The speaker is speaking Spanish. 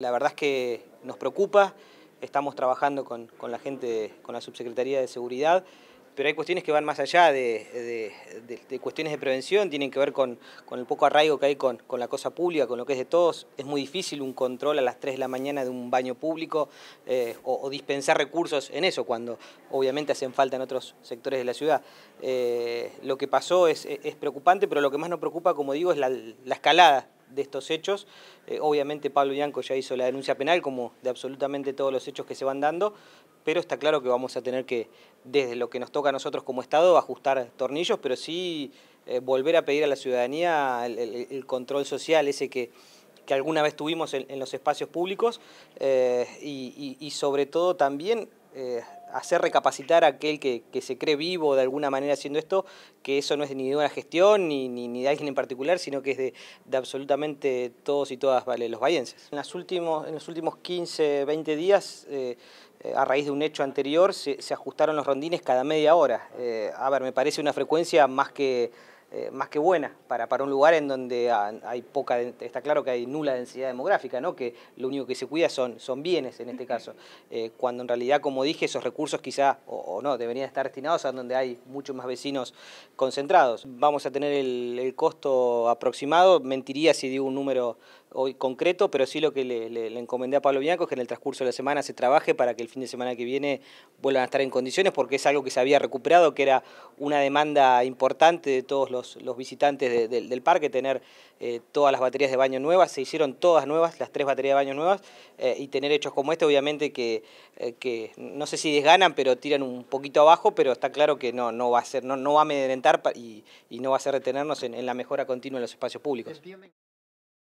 La verdad es que nos preocupa, estamos trabajando con, la gente, con la Subsecretaría de Seguridad, pero hay cuestiones que van más allá de, cuestiones de prevención, tienen que ver con, el poco arraigo que hay con, con, la cosa pública, con lo que es de todos. Es muy difícil un control a las 3 de la mañana de un baño público eh, o, dispensar recursos en eso, cuando obviamente hacen falta en otros sectores de la ciudad. Eh, lo que pasó es, preocupante, pero lo que más nos preocupa, como digo, es la escalada de estos hechos. Eh, obviamente Pablo Bianco ya hizo la denuncia penal, como de absolutamente todos los hechos que se van dando, pero está claro que vamos a tener que, desde lo que nos toca a nosotros como Estado, ajustar tornillos, pero sí eh, volver a pedir a la ciudadanía el, control social, ese que, que alguna vez tuvimos en, los espacios públicos, eh, y, sobre todo también hacer recapacitar a aquel que, se cree vivo de alguna manera haciendo esto, que eso no es de ninguna gestión ni, ni, de alguien en particular, sino que es de, absolutamente todos y todas vale, los vallenses. En, en los últimos 15, 20 días, eh, eh, a raíz de un hecho anterior, se, ajustaron los rondines cada media hora. Eh, a ver, me parece una frecuencia más que eh, más que buena para, para un lugar en donde ah, hay poca, está claro que hay nula densidad demográfica, ¿no? que lo único que se cuida son, son bienes en este caso, eh, cuando en realidad, como dije, esos recursos quizá o, no deberían estar destinados a donde hay muchos más vecinos concentrados. Vamos a tener el costo aproximado, mentiría si digo un número hoy concreto, pero sí lo que le, encomendé a Pablo Bianco es que en el transcurso de la semana se trabaje para que el fin de semana que viene vuelvan a estar en condiciones, porque es algo que se había recuperado, que era una demanda importante de todos los, visitantes del parque, tener eh, todas las baterías de baño nuevas, se hicieron todas nuevas, las tres baterías de baño nuevas, eh, y tener hechos como este, obviamente que, eh, que, no sé si desganan, pero tiran un poquito abajo, pero está claro que no, no va a ser, no, no va a amedrentar y, y no va a ser retenernos en, en la mejora continua en los espacios públicos.